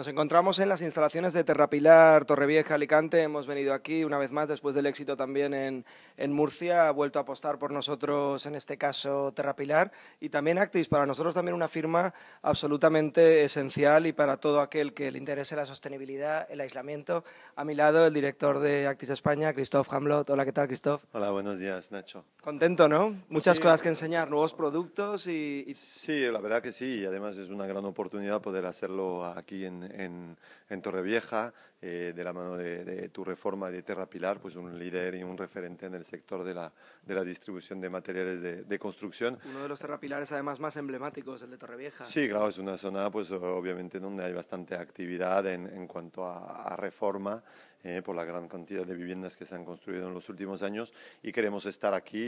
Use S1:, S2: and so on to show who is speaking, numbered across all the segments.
S1: Nos encontramos en las instalaciones de Terrapilar, Torrevieja, Alicante. Hemos venido aquí una vez más después del éxito también en, Murcia. Ha vuelto a apostar por nosotros, en este caso, Terrapilar. Y también Actis, para nosotros también una firma absolutamente esencial y para todo aquel que le interese la sostenibilidad, el aislamiento. A mi lado, el director de Actis España, Christoph Hamlot. Hola, ¿qué tal, Christoph?
S2: Hola, buenos días, Nacho.
S1: Contento, ¿no? Muchas cosas que enseñar, nuevos
S2: productos y... Sí, la verdad que sí. Y además es una gran oportunidad poder hacerlo aquí en en, Torrevieja, eh, de la mano de, tu reforma de Terra Pilar, pues un líder y un referente en el sector de la, distribución de materiales de, construcción.
S1: Uno de los Terra Pilares además más emblemáticos, el de Torrevieja.
S2: Sí, claro, es una zona pues obviamente donde hay bastante actividad en, cuanto a reforma eh, por la gran cantidad de viviendas que se han construido en los últimos años y queremos estar aquí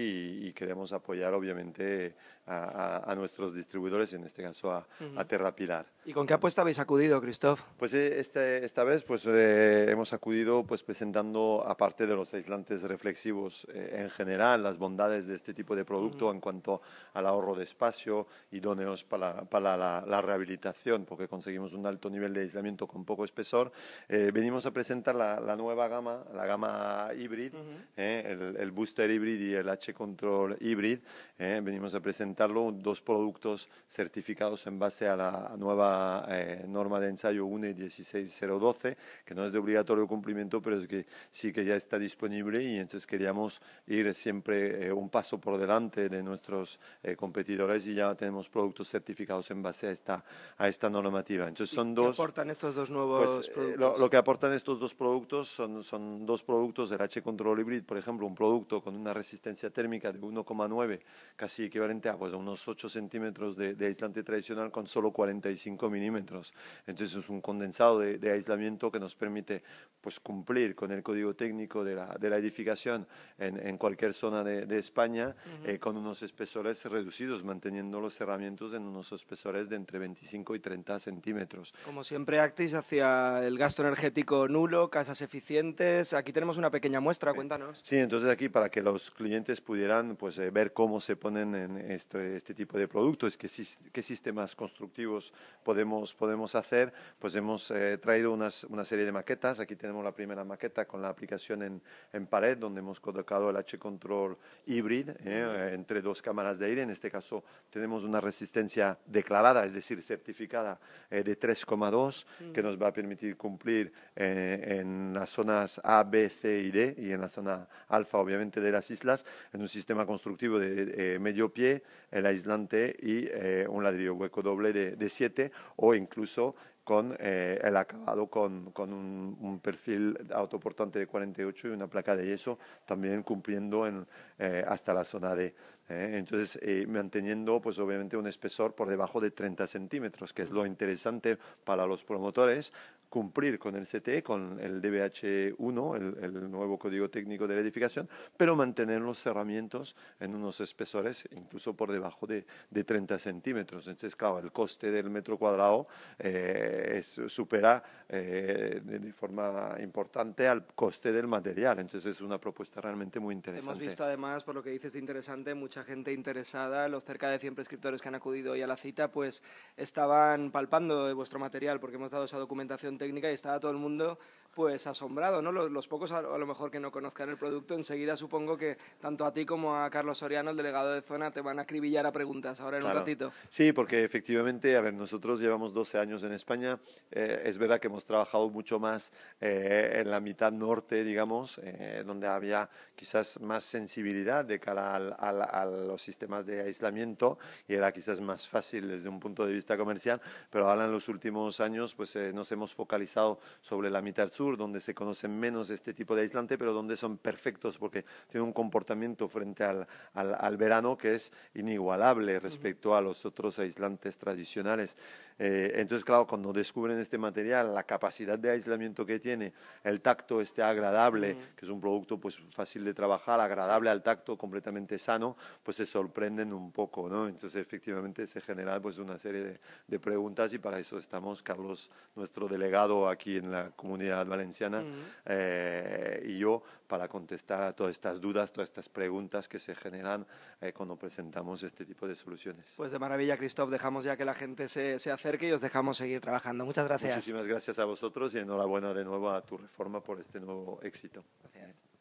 S2: y, queremos apoyar obviamente a, nuestros distribuidores, en este caso a, Terra Pilar.
S1: ¿Y con qué apuesta habéis acudido, Christoph?
S2: Pues eh, este, esta vez pues, eh, hemos acudido pues, presentando, aparte de los aislantes reflexivos en general, las bondades de este tipo de producto en cuanto al ahorro de espacio, idóneos para, para la, la, rehabilitación, porque conseguimos un alto nivel de aislamiento con poco espesor. venimos a presentar la, la nueva gama, la gama híbrida, eh, el, booster híbrido y el H-Control híbrid eh, venimos a presentarlo, dos productos certificados en base a la nueva eh, norma de ensayo UNE 16012, que no es de obligatorio cumplimiento, pero es que sí que ya está disponible y entonces queríamos ir siempre un paso por delante de nuestros competidores y ya tenemos productos certificados en base a esta, a esta normativa. Entonces son ¿Qué dos...
S1: aportan estos dos pues, nuevos Lo,
S2: lo que aportan estos dos productos son, son dos productos del H Control Hybrid, por ejemplo, un producto con una resistencia térmica de 1,9, casi equivalente a, pues, unos 8 centímetros de, aislante tradicional con solo 45 milímetros. Entonces es un condensado de, aislamiento que nos permite pues, cumplir con el código técnico de la, de la edificación en, cualquier zona de, España eh, con unos espesores reducidos, manteniendo los cerramientos en unos espesores de entre 25 y 30 centímetros.
S1: Como siempre, Actis hacia el gasto energético nulo, casas eficientes. Aquí tenemos una pequeña muestra, cuéntanos.
S2: Sí, entonces aquí para que los clientes pudieran pues, eh, ver cómo se ponen en este, este tipo de productos, qué, qué, sistemas constructivos podemos, podemos hacer, pues hemos eh, traído una serie de maquetas. Aquí tenemos la primera maqueta con la aplicación en, en pared, donde hemos colocado el H-Control Hybrid eh, entre dos cámaras de aire. En este caso tenemos una resistencia declarada, es decir, certificada de 3,2, que nos va a permitir cumplir en en las zonas A, B, C y D, y en la zona alfa, obviamente, de las islas, en un sistema constructivo de eh, medio pie, el aislante y eh, un ladrillo hueco doble de 7 o incluso con eh, el acabado con, con un, perfil autoportante de 48 y una placa de yeso, también cumpliendo en, eh, hasta la zona D. ¿eh? entonces, manteniendo, pues obviamente, un espesor por debajo de 30 centímetros, que es lo interesante para los promotores, cumplir con el CTE, con el DBH1, el, nuevo código técnico de la edificación, pero mantener los cerramientos en unos espesores incluso por debajo de, de 30 centímetros. Entonces, claro, el coste del metro cuadrado eh, supera eh, de, forma importante al coste del material. Entonces es una propuesta realmente muy interesante. Hemos visto
S1: además, por lo que dices de interesante, mucha gente interesada. Los cerca de 100 prescriptores que han acudido hoy a la cita pues estaban palpando de vuestro material porque hemos dado esa documentación técnica y estaba todo el mundo pues asombrado, ¿no? Los, pocos a, lo mejor que no conozcan el producto, enseguida supongo que tanto a ti como a Carlos Soriano, el delegado de zona, te van a acribillar a preguntas ahora en un ratito.
S2: Sí, porque efectivamente, a ver, nosotros llevamos 12 años en España eh, es verdad que hemos trabajado mucho más eh, en la mitad norte, digamos, eh, donde había quizás más sensibilidad de cara a los sistemas de aislamiento y era quizás más fácil desde un punto de vista comercial, pero ahora en los últimos años pues nos hemos focalizado sobre la mitad sur, donde se conocen menos este tipo de aislante, pero donde son perfectos porque tienen un comportamiento frente al, al, verano que es inigualable respecto a los otros aislantes tradicionales. entonces, claro, cuando descubren este material, la capacidad de aislamiento que tiene, el tacto este agradable, que es un producto pues fácil de trabajar, agradable al tacto, completamente sano, pues se sorprenden un poco, ¿no? Entonces efectivamente se genera pues una serie de, preguntas y para eso estamos Carlos, nuestro delegado aquí en la comunidad valenciana eh, y yo para contestar a todas estas dudas, todas estas preguntas que se generan eh, cuando presentamos este tipo de soluciones.
S1: Pues de maravilla, Christoph, dejamos ya que la gente se, se acerque y os dejamos seguir trabajando. Muchas gracias.
S2: Muchísimas gracias a vosotros y enhorabuena de nuevo a tu reforma por este nuevo éxito.
S1: Gracias.